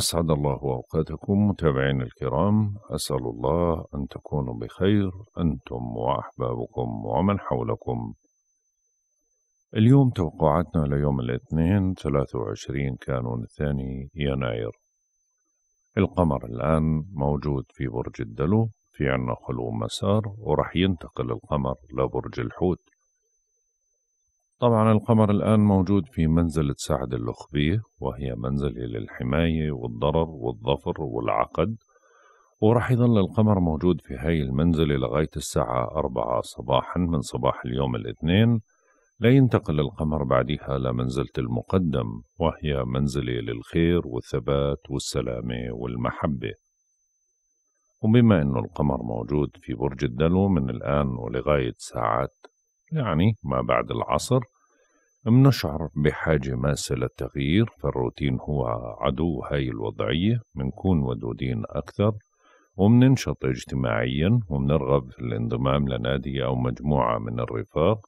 أسعد الله أوقاتكم متابعين الكرام أسأل الله أن تكونوا بخير أنتم وأحبابكم ومن حولكم اليوم توقعاتنا ليوم الاثنين 23 كانون الثاني يناير القمر الآن موجود في برج الدلو في عنا خلو مسار ورح ينتقل القمر لبرج الحوت طبعا القمر الآن موجود في منزلة سعد اللخبية وهي منزلة للحماية والضرر والظفر والعقد ورح يظل القمر موجود في هاي المنزلة لغاية الساعة أربعة صباحا من صباح اليوم الاثنين لينتقل القمر بعدها لمنزلة المقدم وهي منزلة للخير والثبات والسلامة والمحبة وبما أنه القمر موجود في برج الدلو من الآن ولغاية ساعات يعني ما بعد العصر بنشعر بحاجة ماسة للتغيير فالروتين هو عدو هاي الوضعية بنكون ودودين أكثر ومننشط اجتماعيا ومنرغب في الانضمام لنادي أو مجموعة من الرفاق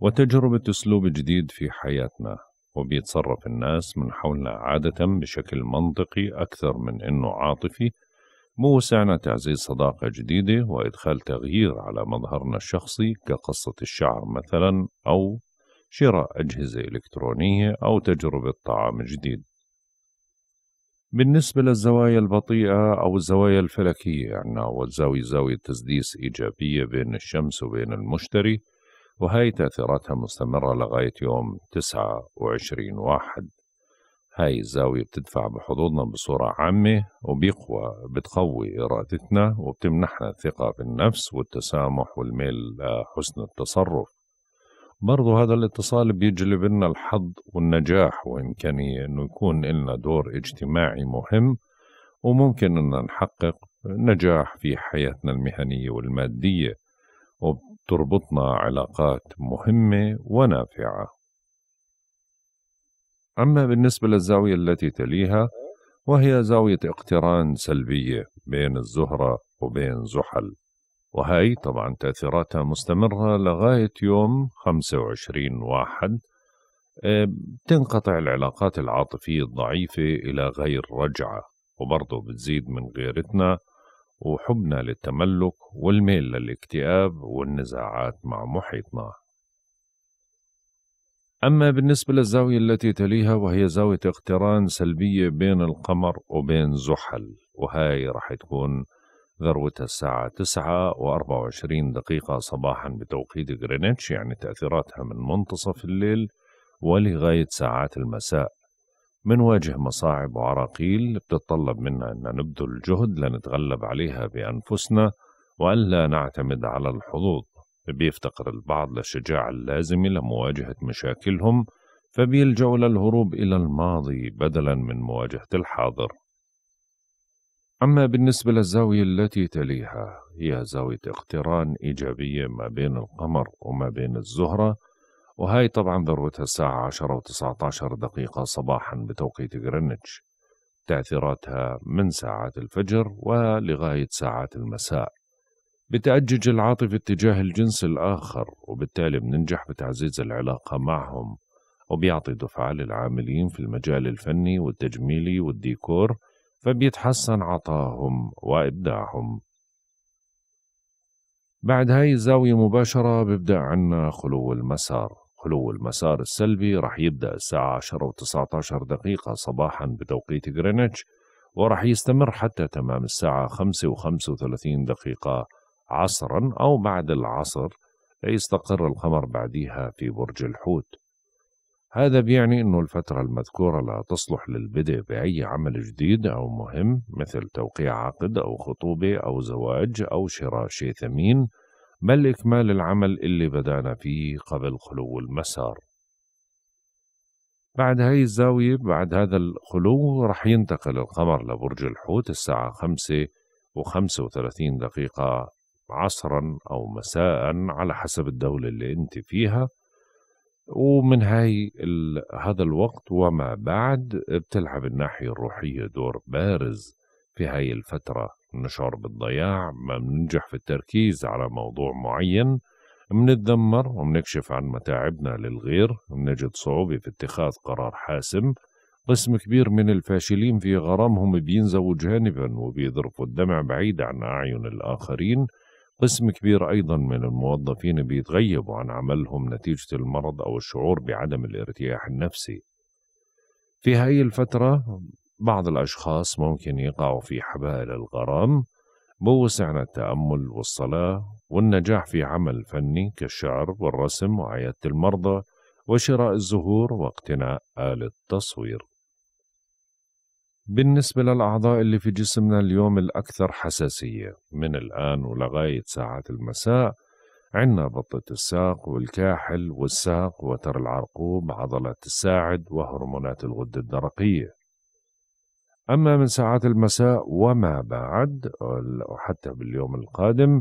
وتجربة أسلوب جديد في حياتنا وبيتصرف الناس من حولنا عادة بشكل منطقي أكثر من أنه عاطفي بوسعنا تعزيز صداقة جديدة وإدخال تغيير على مظهرنا الشخصي كقصة الشعر مثلا أو شراء أجهزة إلكترونية أو تجربة طعام جديد. بالنسبة للزوايا البطيئة أو الزوايا الفلكية عنا أول زاوية زاوية تسديس إيجابية بين الشمس وبين المشتري وهي تأثيراتها مستمرة لغاية يوم تسعة وعشرين واحد هاي الزاوية بتدفع بحظوظنا بصورة عامة وبيقوى بتقوي إرادتنا وبتمنحنا الثقة بالنفس والتسامح والميل لحسن التصرف برضو هذا الاتصال بيجلب لنا الحظ والنجاح وإمكانية أنه يكون لنا دور اجتماعي مهم وممكن أن نحقق نجاح في حياتنا المهنية والمادية وبتربطنا علاقات مهمة ونافعة أما بالنسبة للزاوية التي تليها وهي زاوية اقتران سلبية بين الزهرة وبين زحل وهي طبعا تأثيراتها مستمرة لغاية يوم 25 واحد آه، تنقطع العلاقات العاطفية الضعيفة إلى غير رجعة وبرضه بتزيد من غيرتنا وحبنا للتملك والميل للاكتئاب والنزاعات مع محيطنا أما بالنسبة للزاوية التي تليها وهي زاوية اقتران سلبية بين القمر وبين زحل وهاي رح تكون ذروتها الساعة 9 و24 دقيقة صباحا بتوقيت غرينتش يعني تأثيراتها من منتصف الليل ولغاية ساعات المساء منواجه مصاعب وعراقيل بتتطلب منا أن نبذل جهد لنتغلب عليها بأنفسنا وألا نعتمد على الحظوظ بيفتقر البعض للشجاعة اللازمة لمواجهة مشاكلهم فبيلجأوا للهروب إلى الماضي بدلا من مواجهة الحاضر أما بالنسبة للزاوية التي تليها هي زاوية اقتران إيجابية ما بين القمر وما بين الزهرة وهي طبعا ذروتها الساعة 10 و 19 دقيقة صباحا بتوقيت غرينتش تأثيراتها من ساعات الفجر ولغاية ساعات المساء بتأجج العاطفة اتجاه الجنس الآخر وبالتالي بننجح بتعزيز العلاقة معهم وبيعطي دفعة للعاملين في المجال الفني والتجميلي والديكور فبيتحسن عطاهم وإبداعهم بعد هاي الزاوية مباشرة بيبدأ عنا خلو المسار خلو المسار السلبي رح يبدأ الساعة 10 و19 دقيقة صباحا بتوقيت غرينتش ورح يستمر حتى تمام الساعة 5 و35 دقيقة عصرا أو بعد العصر يستقر القمر بعديها في برج الحوت هذا بيعني أنه الفترة المذكورة لا تصلح للبدء بأي عمل جديد أو مهم مثل توقيع عقد أو خطوبة أو زواج أو شراء شيء ثمين بل إكمال العمل اللي بدأنا فيه قبل خلو المسار بعد هاي الزاوية بعد هذا الخلو رح ينتقل القمر لبرج الحوت الساعة خمسة وخمسة وثلاثين دقيقة عصرا أو مساء على حسب الدولة اللي أنت فيها ومن هاي ال... هذا الوقت وما بعد بتلعب الناحية الروحية دور بارز في هاي الفترة نشعر بالضياع ما بننجح في التركيز على موضوع معين منتذمر ومنكشف عن متاعبنا للغير منجد صعوبة في اتخاذ قرار حاسم قسم كبير من الفاشلين في غرامهم بينزوا جانبا وبيذرفوا الدمع بعيد عن أعين الآخرين قسم كبير أيضا من الموظفين بيتغيبوا عن عملهم نتيجة المرض أو الشعور بعدم الارتياح النفسي في هاي الفترة بعض الأشخاص ممكن يقعوا في حبائل الغرام بوسعنا التأمل والصلاة والنجاح في عمل فني كالشعر والرسم وعيادة المرضى وشراء الزهور واقتناء آلة تصوير بالنسبة للأعضاء اللي في جسمنا اليوم الأكثر حساسية من الآن ولغاية ساعات المساء عندنا بطة الساق والكاحل والساق وتر العرقوب عضلات الساعد وهرمونات الغدة الدرقية أما من ساعات المساء وما بعد وحتى باليوم القادم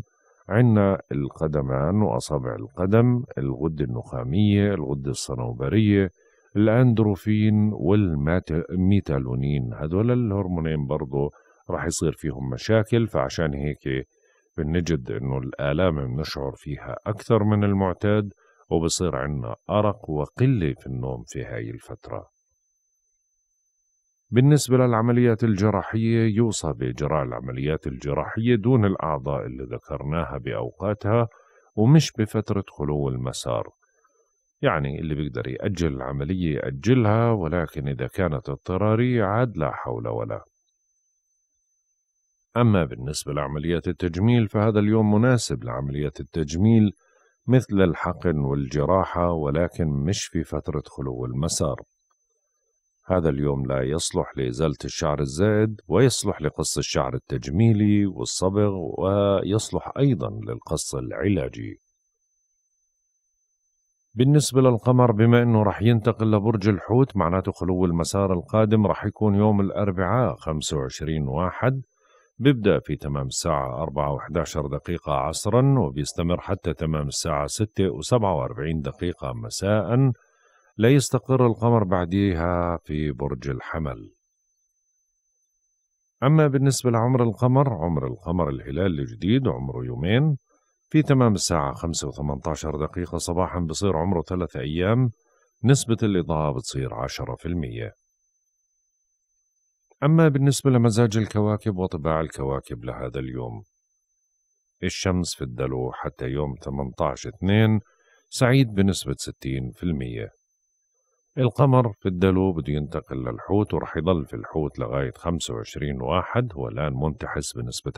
عندنا القدمان وأصابع القدم الغدة النخامية الغدة الصنوبرية الاندروفين والميتالونين هذول الهرمونين برضه راح يصير فيهم مشاكل فعشان هيك بنجد انه الآلام بنشعر فيها أكثر من المعتاد وبصير عنا أرق وقلة في النوم في هاي الفترة بالنسبة للعمليات الجراحية يوصى بإجراء العمليات الجراحية دون الأعضاء اللي ذكرناها بأوقاتها ومش بفترة خلو المسار يعني اللي بيقدر يأجل العملية يأجلها ولكن إذا كانت اضطرارية عاد لا حول ولا أما بالنسبة لعمليات التجميل فهذا اليوم مناسب لعمليات التجميل مثل الحقن والجراحة ولكن مش في فترة خلو المسار هذا اليوم لا يصلح لإزالة الشعر الزائد ويصلح لقص الشعر التجميلي والصبغ ويصلح أيضا للقص العلاجي بالنسبة للقمر بما أنه رح ينتقل لبرج الحوت معناته خلو المسار القادم رح يكون يوم الأربعاء 25 واحد بيبدأ في تمام الساعة 4 و11 دقيقة عصرا وبيستمر حتى تمام الساعة 6 و47 دقيقة مساء لا يستقر القمر بعديها في برج الحمل أما بالنسبة لعمر القمر عمر القمر الهلال الجديد عمره يومين في تمام الساعة 5 و18 دقيقة صباحا بصير عمره ثلاثة أيام نسبة الإضاءة بتصير 10% أما بالنسبة لمزاج الكواكب وطباع الكواكب لهذا اليوم الشمس في الدلو حتى يوم 18/2 سعيد بنسبة 60% القمر في الدلو بده ينتقل للحوت ورح يضل في الحوت لغاية 25 واحد الآن منتحس بنسبة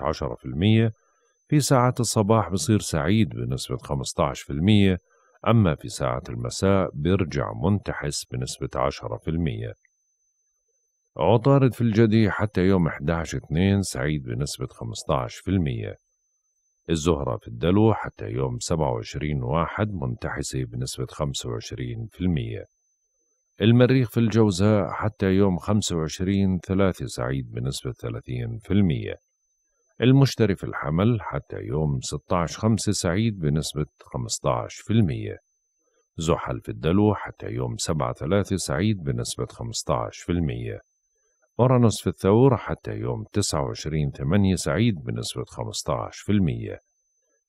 في ساعات الصباح بصير سعيد بنسبة 15% أما في ساعة المساء بيرجع منتحس بنسبة 10% عطارد في الجدي حتى يوم 11/2 سعيد بنسبة 15% الزهرة في الدلو حتى يوم 27/1 منتحسة بنسبة 25% المريخ في الجوزاء حتى يوم 25/3 سعيد بنسبة 30% المشتري في الحمل حتى يوم 16/5 سعيد بنسبة 15%. زحل في الدلو حتى يوم 7/3 سعيد بنسبة 15%. أورانوس في الثور حتى يوم 29/8 سعيد بنسبة 15%.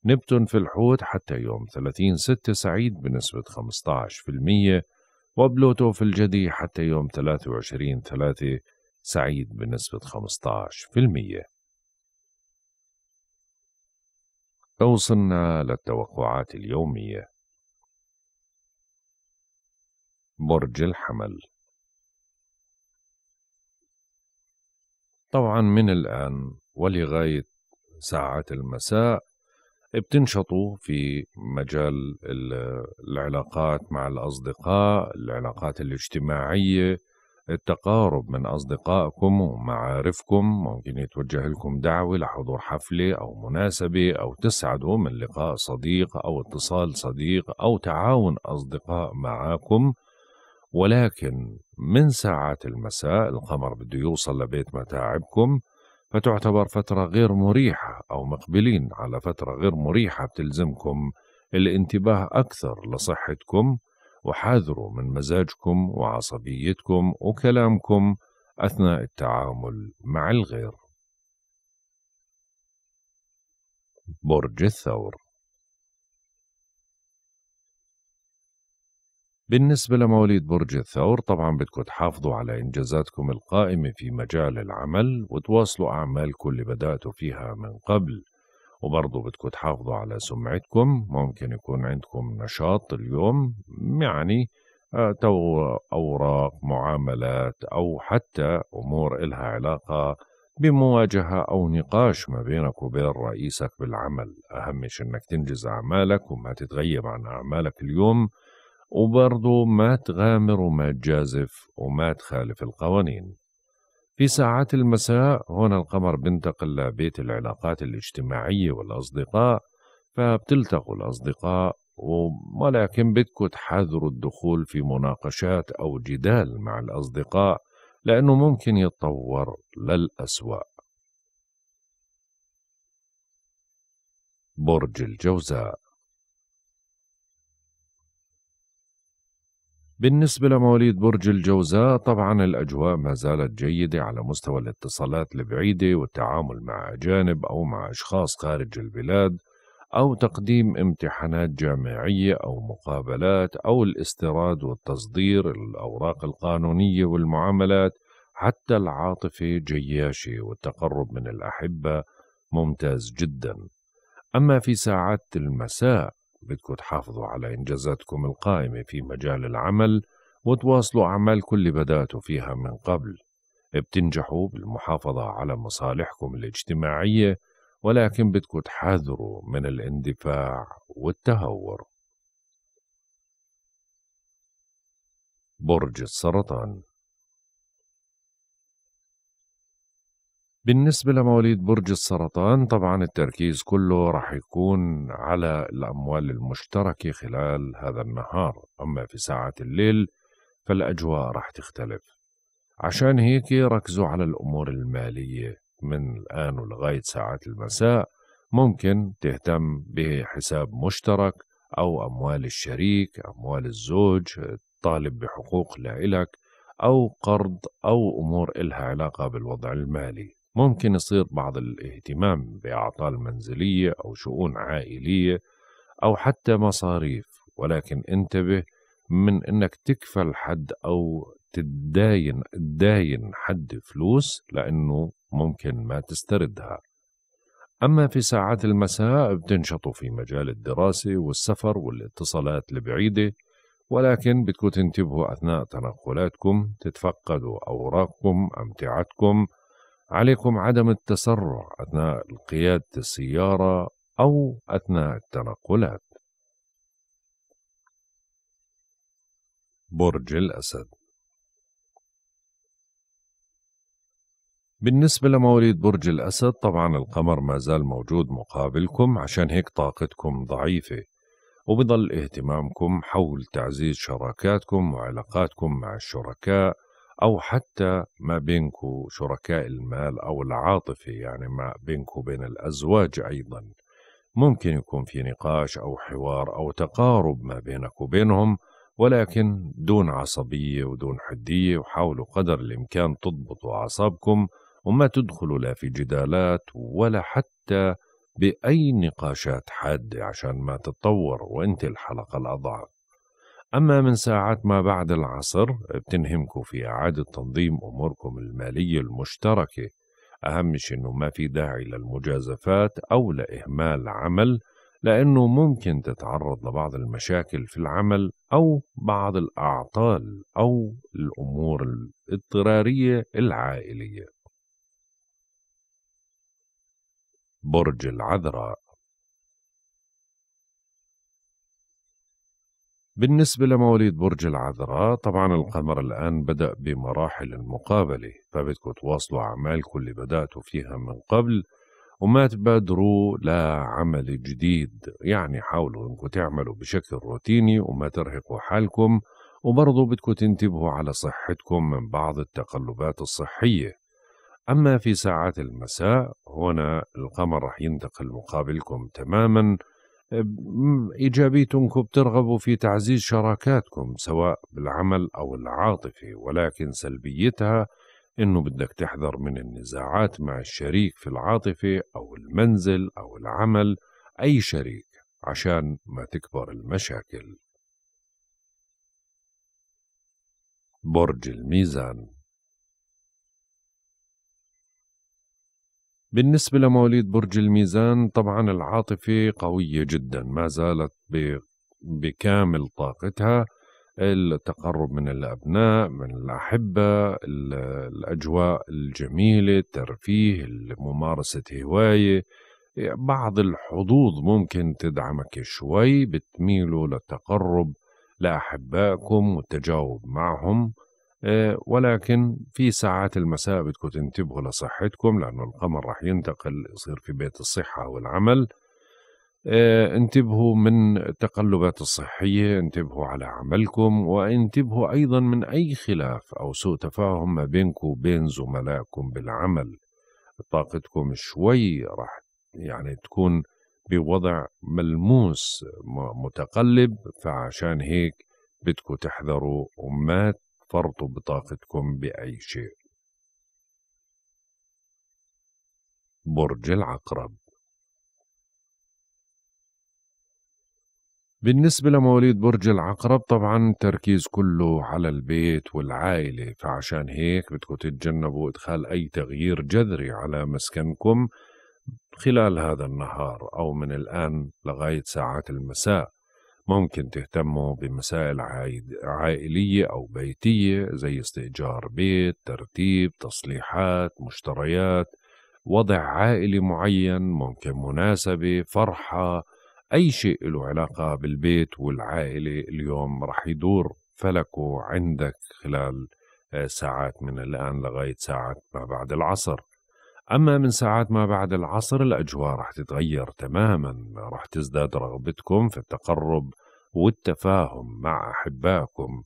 نبتون في الحوت حتى يوم 30/6 سعيد بنسبة 15%. وبلوتو في الجدي حتى يوم 23/3 سعيد بنسبة 15%. وصلنا للتوقعات اليومية برج الحمل طبعا من الآن ولغاية ساعات المساء بتنشطوا في مجال العلاقات مع الأصدقاء العلاقات الاجتماعية التقارب من أصدقائكم ومعارفكم ممكن يتوجه لكم دعوة لحضور حفلة أو مناسبة أو تسعدوا من لقاء صديق أو اتصال صديق أو تعاون أصدقاء معاكم ولكن من ساعات المساء القمر بده يوصل لبيت متاعبكم فتعتبر فترة غير مريحة أو مقبلين على فترة غير مريحة بتلزمكم الانتباه أكثر لصحتكم وحاذروا من مزاجكم وعصبيتكم وكلامكم أثناء التعامل مع الغير. برج الثور بالنسبة لمواليد برج الثور طبعا بدكم تحافظوا على إنجازاتكم القائمة في مجال العمل وتواصلوا أعمالكم اللي بدأتوا فيها من قبل وبرضه بدكم تحافظوا على سمعتكم ممكن يكون عندكم نشاط اليوم يعني آه، تو أوراق معاملات أو حتى أمور إلها علاقة بمواجهة أو نقاش ما بينك وبين رئيسك بالعمل أهم شيء أنك تنجز أعمالك وما تتغيب عن أعمالك اليوم وبرضه ما تغامر وما تجازف وما تخالف القوانين في ساعات المساء هنا القمر بنتقل لبيت العلاقات الاجتماعية والأصدقاء فبتلتقوا الأصدقاء ولكن بدكم تحذروا الدخول في مناقشات أو جدال مع الأصدقاء لأنه ممكن يتطور للأسوأ برج الجوزاء بالنسبة لمواليد برج الجوزاء طبعا الأجواء ما زالت جيدة على مستوى الاتصالات البعيدة والتعامل مع أجانب أو مع أشخاص خارج البلاد أو تقديم امتحانات جامعية أو مقابلات أو الاستيراد والتصدير الأوراق القانونية والمعاملات حتى العاطفة جياشة والتقرب من الأحبة ممتاز جدا أما في ساعات المساء بدكم تحافظوا على إنجازاتكم القائمة في مجال العمل وتواصلوا أعمالكم اللي بدأتوا فيها من قبل بتنجحوا بالمحافظة على مصالحكم الاجتماعية ولكن بدكم تحذروا من الاندفاع والتهور برج السرطان بالنسبة لمواليد برج السرطان طبعا التركيز كله راح يكون على الأموال المشتركة خلال هذا النهار أما في ساعة الليل فالأجواء راح تختلف عشان هيك ركزوا على الأمور المالية من الآن ولغاية ساعات المساء ممكن تهتم بحساب مشترك أو أموال الشريك أموال الزوج طالب بحقوق لإلك أو قرض أو أمور إلها علاقة بالوضع المالي ممكن يصير بعض الاهتمام بأعطال منزلية أو شؤون عائلية أو حتى مصاريف ولكن انتبه من انك تكفل حد او تداين تداين حد فلوس لانه ممكن ما تستردها اما في ساعات المساء بتنشطوا في مجال الدراسه والسفر والاتصالات البعيده ولكن بدكم تنتبهوا اثناء تنقلاتكم تتفقدوا اوراقكم امتعتكم عليكم عدم التسرع أثناء قيادة السيارة أو أثناء التنقلات. برج الأسد بالنسبة لمواليد برج الأسد طبعا القمر ما زال موجود مقابلكم عشان هيك طاقتكم ضعيفة وبضل اهتمامكم حول تعزيز شراكاتكم وعلاقاتكم مع الشركاء أو حتى ما بينكو شركاء المال أو العاطفة يعني ما بينكو بين الأزواج أيضا ممكن يكون في نقاش أو حوار أو تقارب ما بينك وبينهم ولكن دون عصبية ودون حدية وحاولوا قدر الإمكان تضبطوا أعصابكم وما تدخلوا لا في جدالات ولا حتى بأي نقاشات حادة عشان ما تتطور وانت الحلقة الأضعف أما من ساعات ما بعد العصر بتنهمكم في إعادة تنظيم أموركم المالية المشتركة أهم شيء إنه ما في داعي للمجازفات أو لإهمال عمل لأنه ممكن تتعرض لبعض المشاكل في العمل أو بعض الأعطال أو الأمور الاضطرارية العائلية برج العذراء بالنسبة لمواليد برج العذراء طبعا القمر الآن بدأ بمراحل المقابلة فبدكم تواصلوا أعمالكم اللي بدأتوا فيها من قبل وما تبادروا لعمل جديد يعني حاولوا انكم تعملوا بشكل روتيني وما ترهقوا حالكم وبرضه بدكم تنتبهوا على صحتكم من بعض التقلبات الصحية أما في ساعات المساء هنا القمر رح ينتقل مقابلكم تماماً إيجابيتكم بترغبوا في تعزيز شراكاتكم سواء بالعمل أو العاطفي ولكن سلبيتها أنه بدك تحذر من النزاعات مع الشريك في العاطفة أو المنزل أو العمل أي شريك عشان ما تكبر المشاكل برج الميزان بالنسبة لمواليد برج الميزان طبعا العاطفة قوية جدا ما زالت بكامل طاقتها التقرب من الأبناء من الأحبة الأجواء الجميلة الترفيه ممارسة هواية بعض الحظوظ ممكن تدعمك شوي بتميلوا للتقرب لأحبائكم والتجاوب معهم آه، ولكن في ساعات المساء بدكم تنتبهوا لصحتكم لأنه القمر راح ينتقل يصير في بيت الصحة والعمل آه، انتبهوا من التقلبات الصحية انتبهوا على عملكم وانتبهوا أيضا من أي خلاف أو سوء تفاهم ما بينكم وبين زملائكم بالعمل طاقتكم شوي راح يعني تكون بوضع ملموس متقلب فعشان هيك بدكم تحذروا وما فرطوا بطاقتكم بأي شيء برج العقرب بالنسبة لمواليد برج العقرب طبعا التركيز كله على البيت والعائلة فعشان هيك بدكم تتجنبوا إدخال أي تغيير جذري على مسكنكم خلال هذا النهار أو من الآن لغاية ساعات المساء ممكن تهتموا بمسائل عائلية أو بيتية زي استئجار بيت ترتيب تصليحات مشتريات وضع عائلي معين ممكن مناسبة فرحة أي شيء له علاقة بالبيت والعائلة اليوم رح يدور فلكه عندك خلال آه، ساعات من الآن لغاية ساعة ما بعد العصر أما من ساعات ما بعد العصر الأجواء رح تتغير تماما رح تزداد رغبتكم في التقرب والتفاهم مع أحبائكم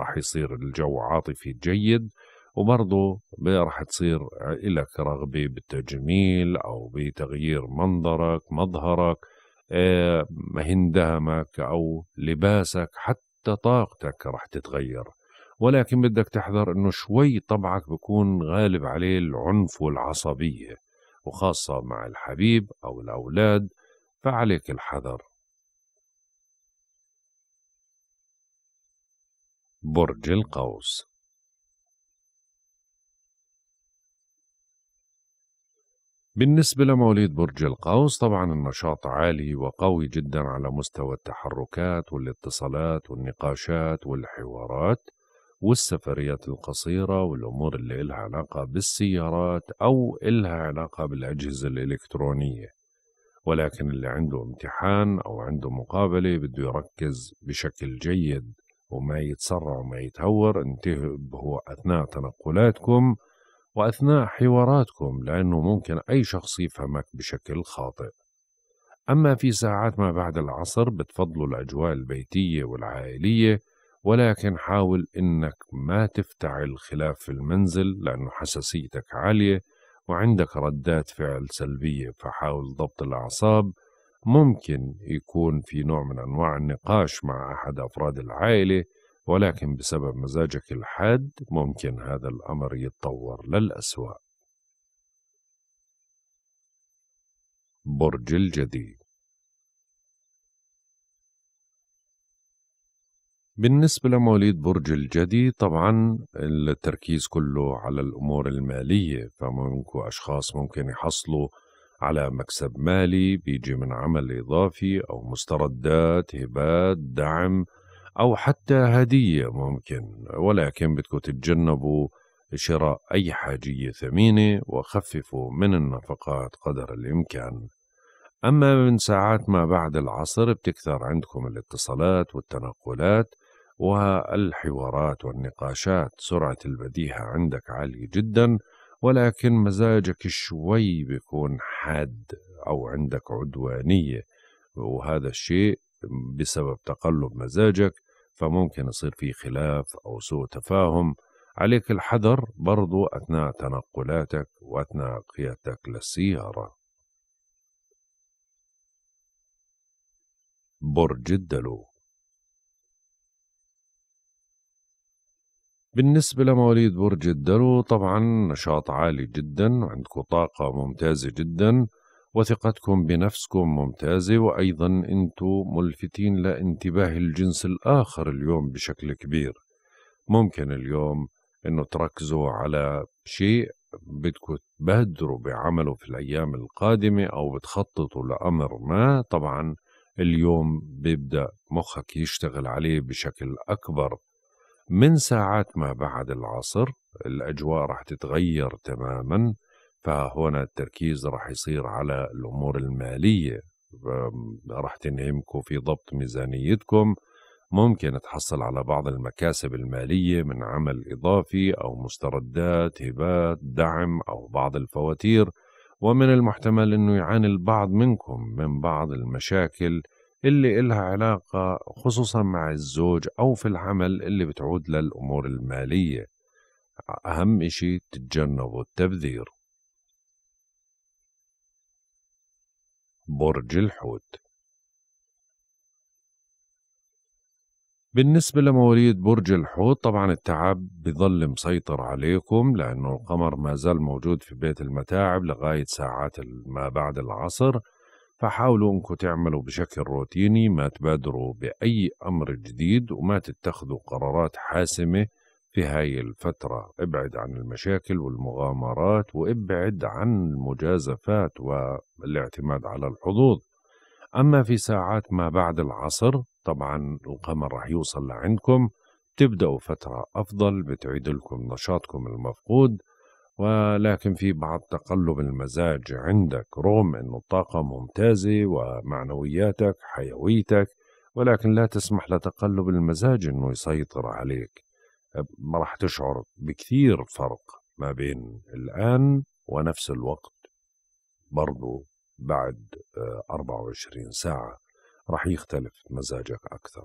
رح يصير الجو عاطفي جيد وبرضه راح تصير لك رغبة بالتجميل أو بتغيير منظرك مظهرك آه، هندامك أو لباسك حتى طاقتك رح تتغير ولكن بدك تحذر انه شوي طبعك بكون غالب عليه العنف والعصبية وخاصة مع الحبيب او الاولاد فعليك الحذر برج القوس بالنسبة لمواليد برج القوس طبعا النشاط عالي وقوي جدا على مستوى التحركات والاتصالات والنقاشات والحوارات والسفريات القصيرة والأمور اللي إلها علاقة بالسيارات أو إلها علاقة بالأجهزة الإلكترونية ولكن اللي عنده امتحان أو عنده مقابلة بده يركز بشكل جيد وما يتسرع وما يتهور انتبهوا أثناء تنقلاتكم وأثناء حواراتكم لأنه ممكن أي شخص يفهمك بشكل خاطئ أما في ساعات ما بعد العصر بتفضلوا الأجواء البيتية والعائلية ولكن حاول انك ما تفتعل خلاف في المنزل لانه حساسيتك عاليه وعندك ردات فعل سلبيه فحاول ضبط الاعصاب ممكن يكون في نوع من انواع النقاش مع احد افراد العائله ولكن بسبب مزاجك الحاد ممكن هذا الامر يتطور للاسوا برج الجديد بالنسبة لمواليد برج الجدي طبعا التركيز كله على الأمور المالية فممكن أشخاص ممكن يحصلوا على مكسب مالي بيجي من عمل إضافي أو مستردات هبات دعم أو حتى هدية ممكن ولكن بدكم تتجنبوا شراء أي حاجية ثمينة وخففوا من النفقات قدر الإمكان أما من ساعات ما بعد العصر بتكثر عندكم الاتصالات والتنقلات والحوارات والنقاشات سرعة البديهة عندك عالية جدا ولكن مزاجك شوي بيكون حاد أو عندك عدوانية وهذا الشيء بسبب تقلب مزاجك فممكن يصير في خلاف أو سوء تفاهم عليك الحذر برضو أثناء تنقلاتك وأثناء قيادتك للسيارة برج الدلو بالنسبة لمواليد برج الدلو طبعا نشاط عالي جدا وعندكم طاقة ممتازة جدا وثقتكم بنفسكم ممتازة وأيضا أنتم ملفتين لانتباه الجنس الآخر اليوم بشكل كبير ممكن اليوم أنه تركزوا على شيء بدكم تبادروا بعمله في الأيام القادمة أو بتخططوا لأمر ما طبعا اليوم بيبدأ مخك يشتغل عليه بشكل أكبر من ساعات ما بعد العصر الأجواء راح تتغير تماما فهنا التركيز راح يصير على الأمور المالية راح تنهمكم في ضبط ميزانيتكم ممكن تحصل على بعض المكاسب المالية من عمل إضافي أو مستردات هبات دعم أو بعض الفواتير ومن المحتمل أنه يعاني البعض منكم من بعض المشاكل اللي إلها علاقة خصوصا مع الزوج أو في العمل اللي بتعود للأمور المالية أهم إشي تتجنبوا التبذير برج الحوت بالنسبة لمواليد برج الحوت طبعا التعب بظل مسيطر عليكم لأنه القمر ما زال موجود في بيت المتاعب لغاية ساعات ما بعد العصر فحاولوا انكم تعملوا بشكل روتيني ما تبادروا باي امر جديد وما تتخذوا قرارات حاسمه في هاي الفترة ابعد عن المشاكل والمغامرات وابعد عن المجازفات والاعتماد على الحظوظ أما في ساعات ما بعد العصر طبعا القمر رح يوصل لعندكم تبدأوا فترة أفضل بتعيد لكم نشاطكم المفقود ولكن في بعض تقلب المزاج عندك رغم أن الطاقة ممتازة ومعنوياتك حيويتك ولكن لا تسمح لتقلب المزاج أنه يسيطر عليك ما راح تشعر بكثير فرق ما بين الآن ونفس الوقت برضو بعد 24 آه، ساعة راح يختلف مزاجك أكثر